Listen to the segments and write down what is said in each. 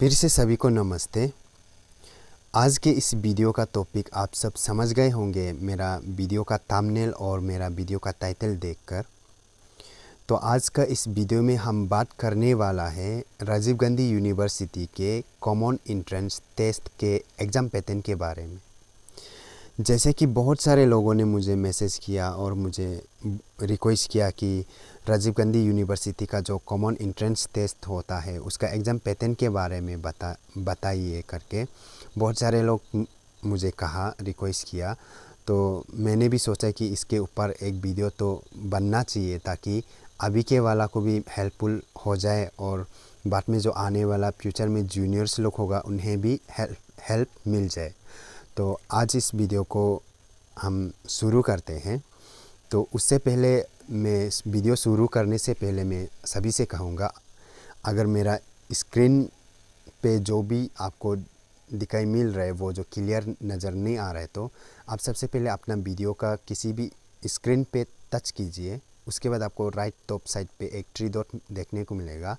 फिर से सभी को नमस्ते आज के इस वीडियो का टॉपिक आप सब समझ गए होंगे मेरा वीडियो का थंबनेल और मेरा वीडियो का टाइटल देखकर तो आज का इस वीडियो में हम बात करने वाला है राजीव गांधी यूनिवर्सिटी के कॉमन इंट्रेंस टेस्ट के एग्ज़ाम पैटर्न के बारे में जैसे कि बहुत सारे लोगों ने मुझे मैसेज किया और मुझे रिक्वेस्ट किया कि राजीव गांधी यूनिवर्सिटी का जो कॉमन इंट्रेंस टेस्ट होता है उसका एग्ज़ाम पैटर्न के बारे में बता बताइए करके बहुत सारे लोग मुझे कहा रिक्वेस्ट किया तो मैंने भी सोचा कि इसके ऊपर एक वीडियो तो बनना चाहिए ताकि अभी के वाला को भी हेल्पफुल हो जाए और बाद में जो आने वाला फ्यूचर में जूनियर्स लोग होगा उन्हें भी हेल्प हेल्प मिल जाए तो आज इस वीडियो को हम शुरू करते हैं तो उससे पहले मैं वीडियो शुरू करने से पहले मैं सभी से कहूँगा अगर मेरा स्क्रीन पे जो भी आपको दिखाई मिल रहा है वो जो क्लियर नज़र नहीं आ रहा है तो आप सबसे पहले अपना वीडियो का किसी भी स्क्रीन पे टच कीजिए उसके बाद आपको राइट टॉप साइड पे एक ट्री डॉट देखने को मिलेगा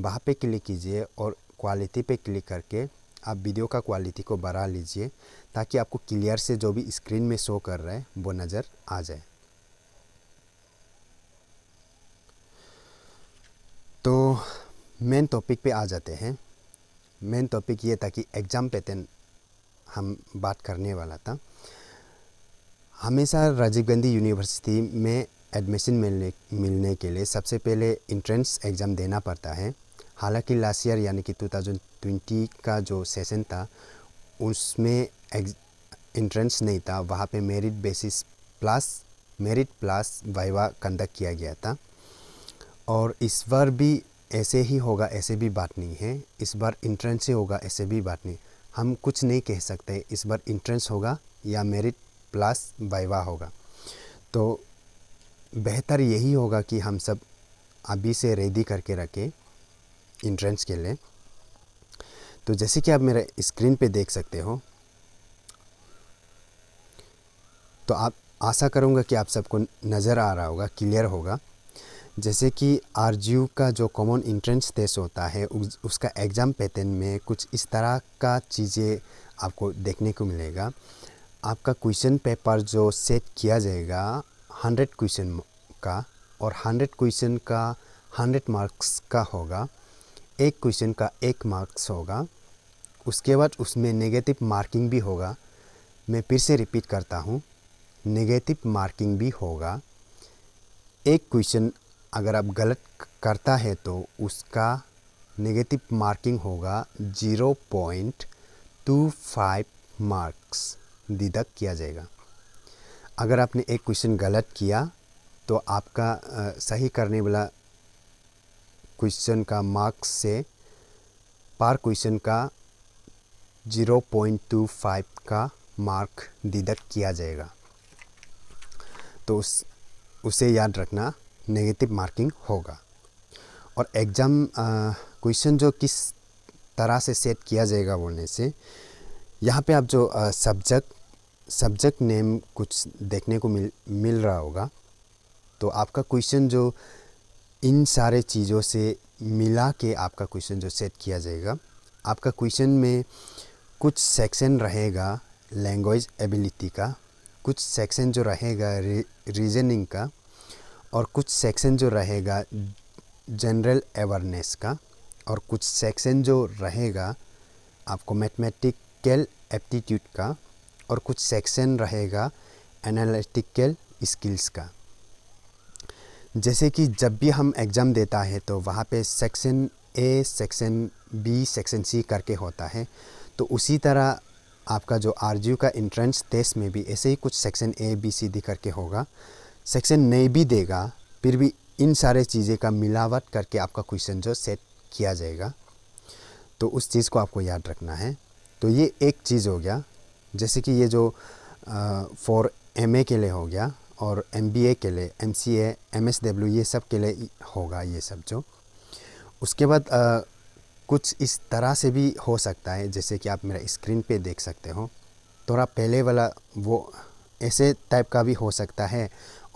वहाँ पे क्लिक कीजिए और क्वालिटी पे क्लिक करके आप वीडियो का क्वालिटी को बढ़ा लीजिए ताकि आपको क्लियर से जो भी स्क्रीन में शो कर रहा है वो नज़र आ जाए तो मेन टॉपिक पे आ जाते हैं मेन टॉपिक ये था कि एग्ज़ाम पैटर्न हम बात करने वाला था हमेशा राजीव गांधी यूनिवर्सिटी में एडमिशन मिलने मिलने के लिए सबसे पहले इंट्रेंस एग्ज़ाम देना पड़ता है हालांकि लास्ट ईयर यानी कि 2020 का जो सेशन था उसमें एंट्रेंस नहीं था वहाँ पे merit basis plus merit plus viva conduct किया गया था और इस बार भी ऐसे ही होगा ऐसे भी बात नहीं है इस बार इंट्रेंस ही होगा ऐसे भी बात नहीं हम कुछ नहीं कह सकते इस बार इंट्रेंस होगा या मेरिट प्लस वाइवा होगा तो बेहतर यही होगा कि हम सब अभी से रेडी करके रखें इंट्रेंस के लिए तो जैसे कि आप मेरा स्क्रीन पे देख सकते हो तो आप आशा करूँगा कि आप सबको नज़र आ रहा होगा क्लियर होगा जैसे कि आर का जो कॉमन इंट्रेंस टेस्ट होता है उस, उसका एग्ज़ाम पैटर्न में कुछ इस तरह का चीज़ें आपको देखने को मिलेगा आपका क्वेश्चन पेपर जो सेट किया जाएगा हंड्रेड क्वेश्चन का और हंड्रेड क्वेश्चन का हंड्रेड मार्क्स का होगा एक क्वेश्चन का एक मार्क्स होगा उसके बाद उसमें नेगेटिव मार्किंग भी होगा मैं फिर से रिपीट करता हूँ नेगेटिव मार्किंग भी होगा एक क्वेश्चन अगर आप गलत करता है तो उसका नेगेटिव मार्किंग होगा zero point two five marks deduct किया जाएगा अगर आपने एक क्वेश्चन गलत किया तो आपका आ, सही करने वाला क्वेश्चन का मार्क्स से पर क्वेश्चन का 0.25 का मार्क डिडक्ट किया जाएगा तो उस उसे याद रखना नेगेटिव मार्किंग होगा और एग्ज़ाम क्वेश्चन जो किस तरह से सेट किया जाएगा बोलने से यहाँ पे आप जो सब्जेक्ट सब्जेक्ट नेम कुछ देखने को मिल मिल रहा होगा तो आपका क्वेश्चन जो इन सारे चीज़ों से मिला के आपका क्वेश्चन जो सेट किया जाएगा आपका क्वेश्चन में कुछ सेक्शन रहेगा लैंग्वेज एबिलिटी का कुछ सेक्शन जो रहेगा रीजनिंग का और कुछ सेक्शन जो रहेगा जनरल अवेयरनेस का और कुछ सेक्शन जो रहेगा आपको मैथमेटिकल एप्टीट्यूड का और कुछ सेक्शन रहेगा एनालिटिकल स्किल्स का जैसे कि जब भी हम एग्ज़ाम देता है तो वहाँ पे section A section B section C करके होता है तो उसी तरह आपका जो आर का इंट्रेंस टेस्ट में भी ऐसे ही कुछ section A B C D करके होगा सेक्शन नहीं भी देगा फिर भी इन सारे चीज़ें का मिलावट करके आपका क्वेश्चन जो सेट किया जाएगा तो उस चीज़ को आपको याद रखना है तो ये एक चीज़ हो गया जैसे कि ये जो फॉर एम के लिए हो गया और एम के लिए एम सी ये सब के लिए होगा ये सब जो उसके बाद आ, कुछ इस तरह से भी हो सकता है जैसे कि आप मेरा स्क्रीन पे देख सकते हो थोड़ा पहले वाला वो ऐसे टाइप का भी हो सकता है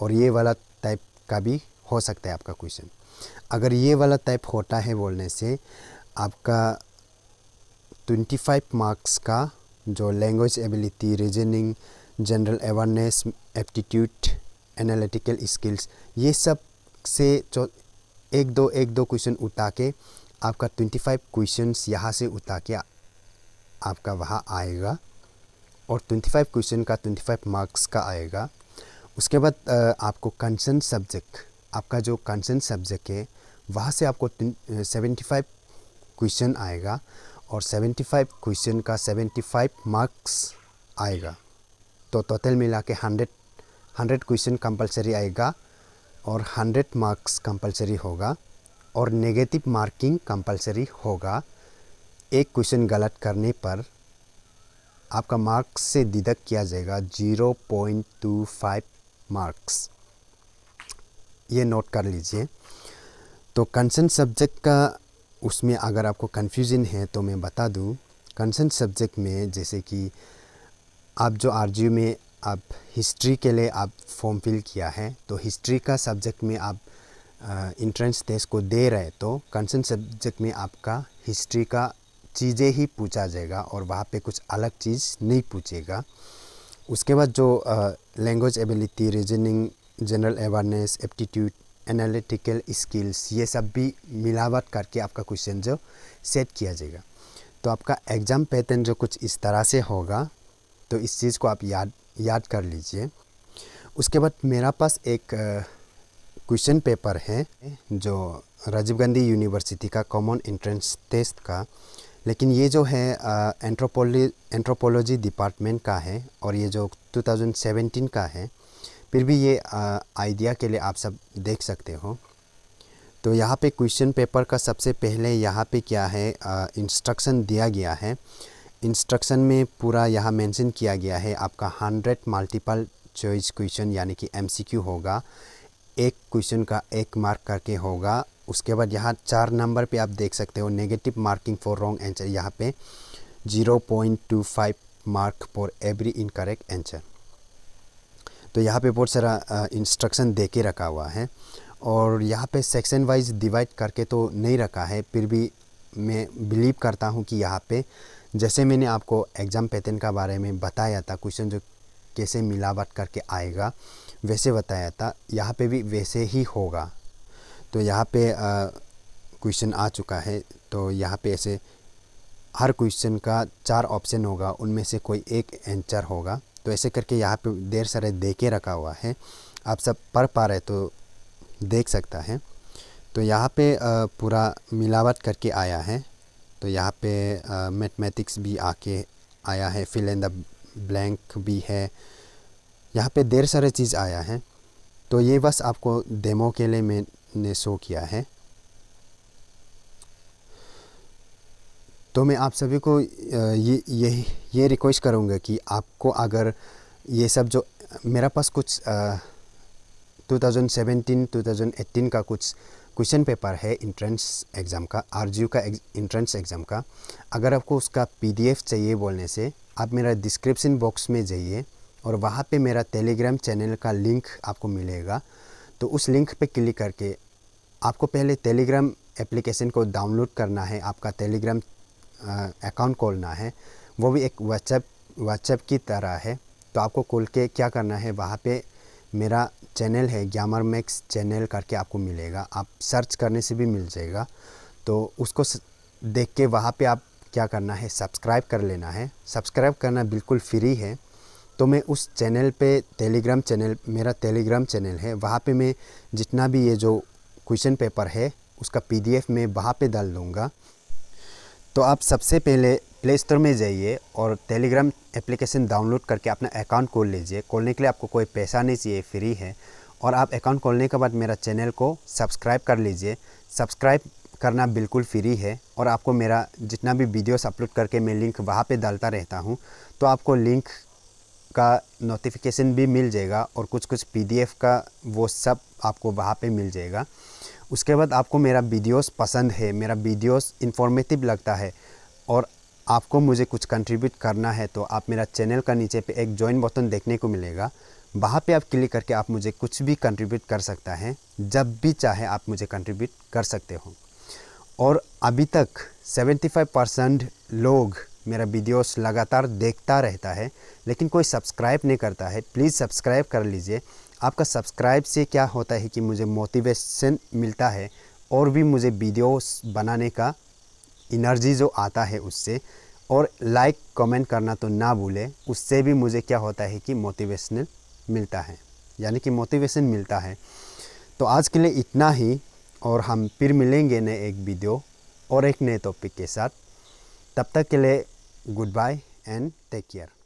और ये वाला टाइप का भी हो सकता है आपका क्वेश्चन अगर ये वाला टाइप होता है बोलने से आपका 25 मार्क्स का जो language ability reasoning general awareness aptitude analytical skills ये सब से जो एक दो एक दो क्वेश्चन उठा के आपका ट्वेंटी फाइव क्वेश्चन यहाँ से उठा के आपका वहाँ आएगा और ट्वेंटी फाइव क्वेश्चन का ट्वेंटी फाइव मार्क्स का आएगा उसके बाद आपको कंसर्न सब्जेक्ट आपका जो कंसर्न सब्जेक्ट है वहाँ से आपको सेवेंटी फाइव क्वेश्चन आएगा और सेवेंटी फाइव क्वेश्चन का सेवेंटी फाइव मार्क्स आएगा तो टोटल मिला के हंड्रेड हंड्रेड क्वेश्चन कंपलसरी आएगा और हंड्रेड मार्क्स कंपलसरी होगा और नेगेटिव मार्किंग कंपलसरी होगा एक क्वेश्चन गलत करने पर आपका मार्क्स से दिदक किया जाएगा zero point two five marks ये नोट कर लीजिए तो कंसर्न सब्जेक्ट का उसमें अगर आपको कन्फ्यूज़न है तो मैं बता दूँ कंसर्न सब्जेक्ट में जैसे कि आप जो आर में आप हिस्ट्री के लिए आप फॉर्म फिल किया है तो हिस्ट्री का सब्जेक्ट में आप इंट्रेंस टेस्ट को दे रहे तो कंसर्न सब्जेक्ट में आपका हिस्ट्री का चीज़ें ही पूछा जाएगा और वहाँ पे कुछ अलग चीज़ नहीं पूछेगा उसके बाद जो language ability reasoning general awareness aptitude analytical skills ये सब भी मिलावट करके आपका क्वेश्चन जो सेट किया जाएगा तो आपका एग्ज़ाम पैटर्न जो कुछ इस तरह से होगा तो इस चीज़ को आप याद याद कर लीजिए उसके बाद मेरा पास एक क्वेश्चन पेपर है जो राजीव गांधी यूनिवर्सिटी का कॉमन एंट्रेंस टेस्ट का लेकिन ये जो है एंट्रोपोली एंट्रोपोलॉजी डिपार्टमेंट का है और ये जो 2017 का है फिर भी ये आइडिया के लिए आप सब देख सकते हो तो यहाँ पे क्वेश्चन पेपर का सबसे पहले यहाँ पे क्या है इंस्ट्रक्शन दिया गया है इंस्ट्रक्शन में पूरा यहाँ मेंशन किया गया है आपका हंड्रेड मल्टीपल चॉइस क्वेश्चन यानी कि एमसीक्यू होगा एक क्वेश्चन का एक मार्क करके होगा उसके बाद यहाँ चार नंबर पे आप देख सकते हो negative marking for wrong answer यहाँ पे zero point two five mark for every incorrect answer तो यहाँ पे बहुत सारा इंस्ट्रक्शन दे के रखा हुआ है और यहाँ पे सेक्शन वाइज डिवाइड करके तो नहीं रखा है फिर भी मैं बिलीव करता हूँ कि यहाँ पर जैसे मैंने आपको एग्ज़ाम पैटर्न का बारे में बताया था क्वेश्चन जो कैसे मिलावट करके आएगा वैसे बताया था यहाँ पे भी वैसे ही होगा तो यहाँ पे क्वेश्चन आ चुका है तो यहाँ पे ऐसे हर क्वेश्चन का चार ऑप्शन होगा उनमें से कोई एक एंसर होगा तो ऐसे करके यहाँ पे देर सारे दे के रखा हुआ है आप सब पढ़ पा रहे तो देख सकता है तो यहाँ पे पूरा मिलावट करके आया है तो यहाँ पे मैथमेटिक्स भी आके आया है फिल एंड द ब्लैंक भी है यहाँ पे ढेर सारे चीज़ आया है तो ये बस आपको डेमो के लिए मैंने शो किया है तो मैं आप सभी को ये ये ये रिक्वेस्ट करूँगा कि आपको अगर ये सब जो मेरा पास कुछ आ, 2017, 2018 का कुछ क्वेश्चन पेपर है इंट्रेंस एग्ज़ाम का आर का इंट्रेंस एग्ज़ाम का अगर आपको उसका पी चाहिए बोलने से आप मेरा डिस्क्रिप्शन बॉक्स में जाइए और वहाँ पे मेरा टेलीग्राम चैनल का लिंक आपको मिलेगा तो उस लिंक पे क्लिक करके आपको पहले टेलीग्राम एप्लीकेशन को डाउनलोड करना है आपका टेलीग्राम अकाउंट खोलना है वो भी एक व्हाट्सएप व्हाट्सएप की तरह है तो आपको खोल के क्या करना है वहाँ पर मेरा चैनल है ग्यामर मैक्स चैनल करके आपको मिलेगा आप सर्च करने से भी मिल जाएगा तो उसको देख के वहाँ पे आप क्या करना है सब्सक्राइब कर लेना है सब्सक्राइब करना बिल्कुल फ्री है तो मैं उस चैनल पे टेलीग्राम चैनल मेरा टेलीग्राम चैनल है वहाँ पे मैं जितना भी ये जो क्वेश्चन पेपर है उसका पीडीएफ मैं वहाँ पे डाल दूँगा तो आप सबसे पहले प्ले स्टोर में जाइए और टेलीग्राम एप्लीकेशन डाउनलोड करके अपना अकाउंट खोल लीजिए खोलने के लिए आपको कोई पैसा नहीं चाहिए फ्री है और आप अकाउंट खोलने के बाद मेरा चैनल को सब्सक्राइब कर लीजिए सब्सक्राइब करना बिल्कुल फ्री है और आपको मेरा जितना भी वीडियोस अपलोड करके मैं लिंक वहाँ पे डालता रहता हूँ तो आपको लिंक का नोटिफिकेशन भी मिल जाएगा और कुछ कुछ पीडीएफ का वो सब आपको वहाँ पे मिल जाएगा उसके बाद आपको मेरा वीडियोस पसंद है मेरा वीडियोस इन्फॉर्मेटिव लगता है और आपको मुझे कुछ कंट्रीब्यूट करना है तो आप मेरा चैनल का नीचे पे एक ज्वाइन बटन देखने को मिलेगा वहाँ पे आप क्लिक करके आप मुझे कुछ भी कंट्रीब्यूट कर सकता है जब भी चाहे आप मुझे कंट्रीब्यूट कर सकते हो और अभी तक 75 परसेंट लोग मेरा वीडियोस लगातार देखता रहता है लेकिन कोई सब्सक्राइब नहीं करता है प्लीज़ सब्सक्राइब कर लीजिए आपका सब्सक्राइब से क्या होता है कि मुझे मोटिवेशन मिलता है और भी मुझे वीडियोस बनाने का इनर्जी जो आता है उससे और लाइक like, कमेंट करना तो ना भूले उससे भी मुझे क्या होता है कि मोटिवेशनल मिलता है यानी कि मोटिवेशन मिलता है तो आज के लिए इतना ही और हम फिर मिलेंगे नए एक वीडियो और एक नए टॉपिक के साथ तब तक के लिए goodbye and take care